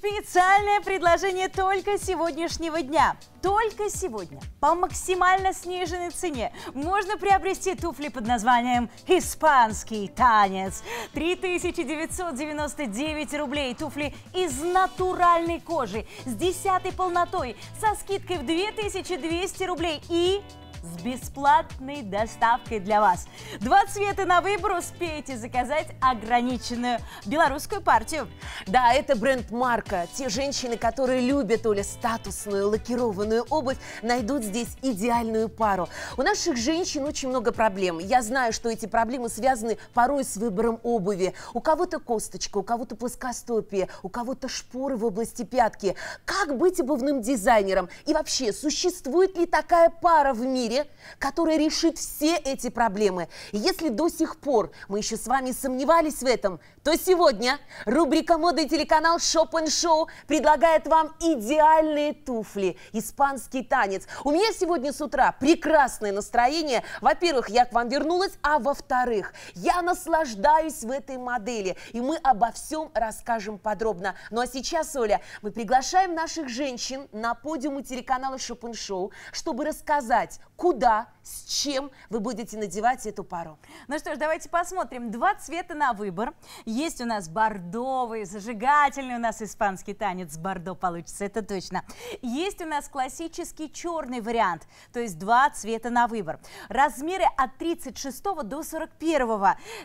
Специальное предложение только сегодняшнего дня. Только сегодня по максимально сниженной цене можно приобрести туфли под названием «Испанский танец». 3999 рублей. Туфли из натуральной кожи с десятой полнотой со скидкой в 2200 рублей и с бесплатной доставкой для вас. Два цвета на выбор успеете заказать ограниченную белорусскую партию. Да, это бренд Марка. Те женщины, которые любят, Оля, статусную лакированную обувь, найдут здесь идеальную пару. У наших женщин очень много проблем. Я знаю, что эти проблемы связаны порой с выбором обуви. У кого-то косточка, у кого-то плоскостопие, у кого-то шпоры в области пятки. Как быть обувным дизайнером? И вообще, существует ли такая пара в мире? мире, который решит все эти проблемы. И если до сих пор мы еще с вами сомневались в этом, то сегодня рубрика моды и телеканал Шопен Шоу предлагает вам идеальные туфли, испанский танец. У меня сегодня с утра прекрасное настроение. Во-первых, я к вам вернулась, а во-вторых, я наслаждаюсь в этой модели. И мы обо всем расскажем подробно. Ну а сейчас, Оля, мы приглашаем наших женщин на подиум у телеканала Шопен Шоу, чтобы рассказать, куда, с чем вы будете надевать эту пару. Ну что ж, давайте посмотрим. Два цвета на выбор. Есть у нас бордовый, зажигательный у нас испанский танец бордо получится, это точно. Есть у нас классический черный вариант, то есть два цвета на выбор. Размеры от 36 до 41.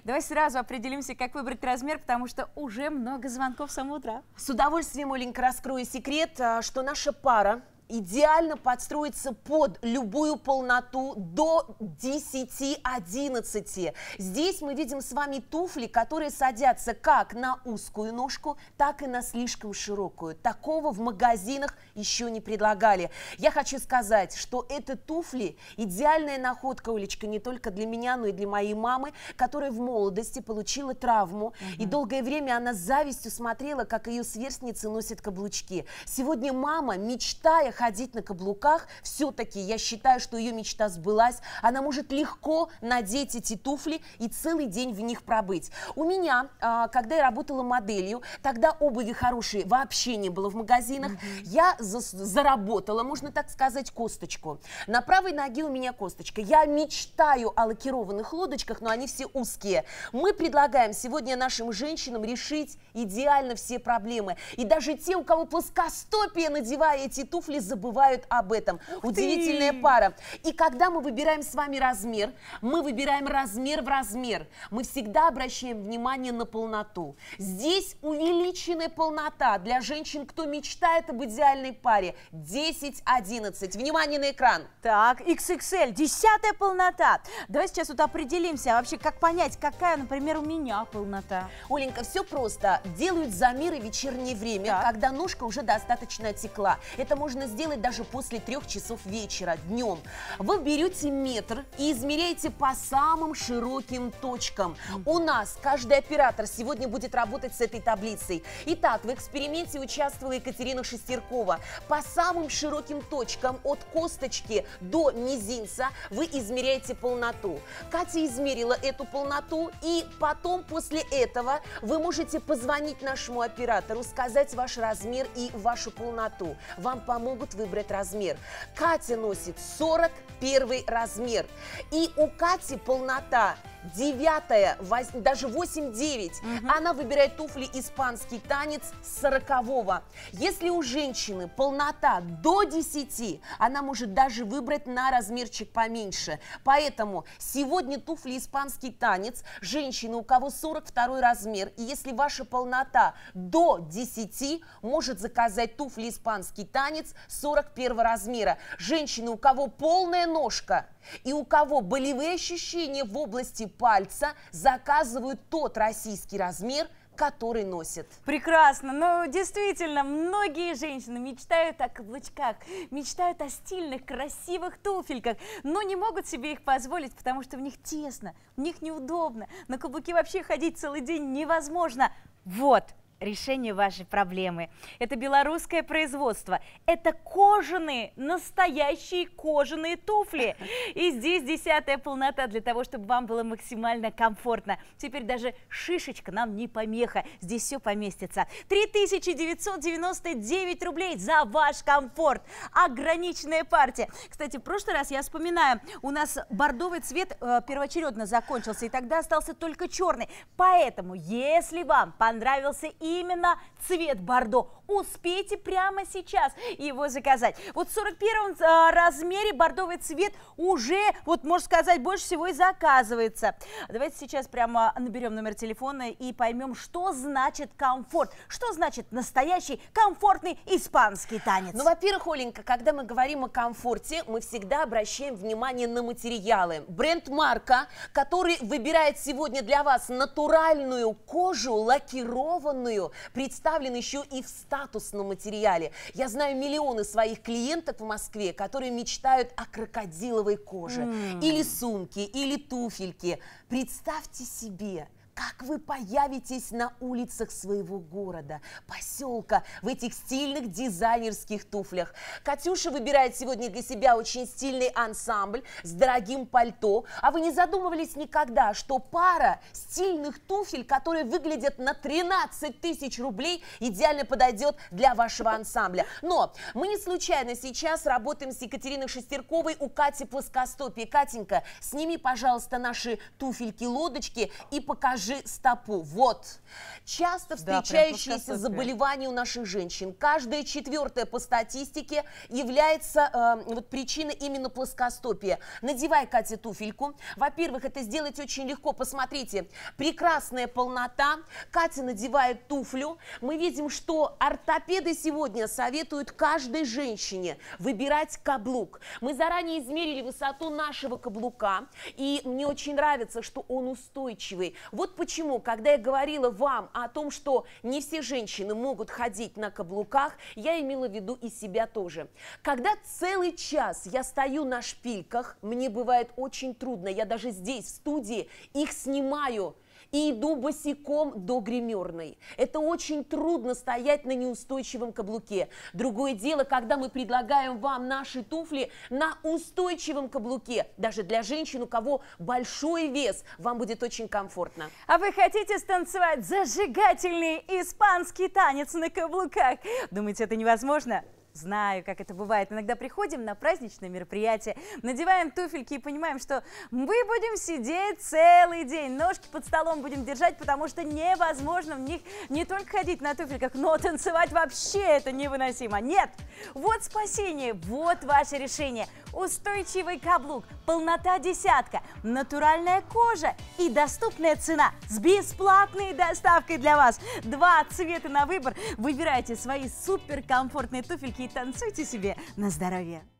Давай сразу определимся, как выбрать размер, потому что уже много звонков с самого утра. С удовольствием, Оленька, раскрою секрет, а, что наша пара идеально подстроится под любую полноту до 10-11. Здесь мы видим с вами туфли, которые садятся как на узкую ножку, так и на слишком широкую. Такого в магазинах еще не предлагали. Я хочу сказать, что это туфли идеальная находка, Олечка, не только для меня, но и для моей мамы, которая в молодости получила травму. Угу. И долгое время она с завистью смотрела, как ее сверстницы носят каблучки. Сегодня мама, мечтая ходить на каблуках, все-таки я считаю, что ее мечта сбылась. Она может легко надеть эти туфли и целый день в них пробыть. У меня, а, когда я работала моделью, тогда обуви хорошие вообще не было в магазинах. Я заработала, можно так сказать, косточку. На правой ноге у меня косточка. Я мечтаю о лакированных лодочках, но они все узкие. Мы предлагаем сегодня нашим женщинам решить идеально все проблемы. И даже те, у кого плоскостопие, надевая эти туфли, забывают об этом. Ух Удивительная ты. пара. И когда мы выбираем с вами размер, мы выбираем размер в размер. Мы всегда обращаем внимание на полноту. Здесь увеличенная полнота для женщин, кто мечтает об идеальной паре. 10-11. Внимание на экран. Так, XXL, десятая полнота. Давай сейчас вот определимся а вообще, как понять, какая, например, у меня полнота. Оленька, все просто. Делают замеры вечернее время, так. когда ножка уже достаточно отекла. Это можно сделать даже после трех часов вечера днем. Вы берете метр и измеряете по самым широким точкам. У нас каждый оператор сегодня будет работать с этой таблицей. Итак, в эксперименте участвовала Екатерина Шестеркова. По самым широким точкам от косточки до мизинца вы измеряете полноту. Катя измерила эту полноту и потом после этого вы можете позвонить нашему оператору, сказать ваш размер и вашу полноту. Вам помогут могут выбрать размер. Катя носит 41 размер. И у Кати полнота девятая, вось, даже 8-9. Угу. Она выбирает туфли «Испанский танец» 40-го. Если у женщины полнота до 10, она может даже выбрать на размерчик поменьше. Поэтому сегодня туфли «Испанский танец» женщины, у кого 42 размер, и если ваша полнота до 10, может заказать туфли «Испанский танец» 41 размера. Женщины, у кого полная ножка и у кого болевые ощущения в области пальца, заказывают тот российский размер, который носит. Прекрасно. Ну, действительно, многие женщины мечтают о каблучках, мечтают о стильных, красивых туфельках, но не могут себе их позволить, потому что в них тесно, в них неудобно. На каблуке вообще ходить целый день невозможно. Вот, решению вашей проблемы. Это белорусское производство. Это кожаные, настоящие кожаные туфли. И здесь десятая полнота для того, чтобы вам было максимально комфортно. Теперь даже шишечка нам не помеха. Здесь все поместится. 3999 рублей за ваш комфорт. Ограниченная партия. Кстати, в прошлый раз я вспоминаю, у нас бордовый цвет э, первоочередно закончился, и тогда остался только черный. Поэтому, если вам понравился и именно цвет бордо успейте прямо сейчас его заказать. Вот в 41 а, размере бордовый цвет уже, вот можно сказать, больше всего и заказывается. Давайте сейчас прямо наберем номер телефона и поймем, что значит комфорт, что значит настоящий комфортный испанский танец. Ну, во-первых, Оленька, когда мы говорим о комфорте, мы всегда обращаем внимание на материалы. Бренд Марка, который выбирает сегодня для вас натуральную кожу, лакированную, представлен еще и в 100 статусном материале. Я знаю миллионы своих клиенток в Москве, которые мечтают о крокодиловой коже. Mm. Или сумке, или туфельке. Представьте себе, как вы появитесь на улицах своего города, поселка, в этих стильных дизайнерских туфлях. Катюша выбирает сегодня для себя очень стильный ансамбль с дорогим пальто. А вы не задумывались никогда, что пара стильных туфель, которые выглядят на 13 тысяч рублей, идеально подойдет для вашего ансамбля. Но мы не случайно сейчас работаем с Екатериной Шестерковой у Кати Плоскостопии. Катенька, сними, пожалуйста, наши туфельки-лодочки и покажи, Покажи стопу. Вот. Часто встречающиеся да, заболевания у наших женщин. Каждая четвертая по статистике является э, вот, причиной именно плоскостопия. Надевай, Катя, туфельку. Во-первых, это сделать очень легко. Посмотрите, прекрасная полнота. Катя надевает туфлю. Мы видим, что ортопеды сегодня советуют каждой женщине выбирать каблук. Мы заранее измерили высоту нашего каблука. И мне очень нравится, что он устойчивый. Вот почему, когда я говорила вам о том, что не все женщины могут ходить на каблуках, я имела в виду и себя тоже. Когда целый час я стою на шпильках, мне бывает очень трудно, я даже здесь, в студии, их снимаю, и иду босиком до гримерной. Это очень трудно стоять на неустойчивом каблуке. Другое дело, когда мы предлагаем вам наши туфли на устойчивом каблуке. Даже для женщин, у кого большой вес, вам будет очень комфортно. А вы хотите станцевать зажигательный испанский танец на каблуках? Думаете, это невозможно? Знаю, как это бывает. Иногда приходим на праздничное мероприятие, надеваем туфельки и понимаем, что мы будем сидеть целый день, ножки под столом будем держать, потому что невозможно в них не только ходить на туфельках, но танцевать вообще это невыносимо. Нет! Вот спасение, вот ваше решение. Устойчивый каблук, полнота десятка, натуральная кожа и доступная цена с бесплатной доставкой для вас. Два цвета на выбор. Выбирайте свои суперкомфортные туфельки танцуйте себе на здоровье.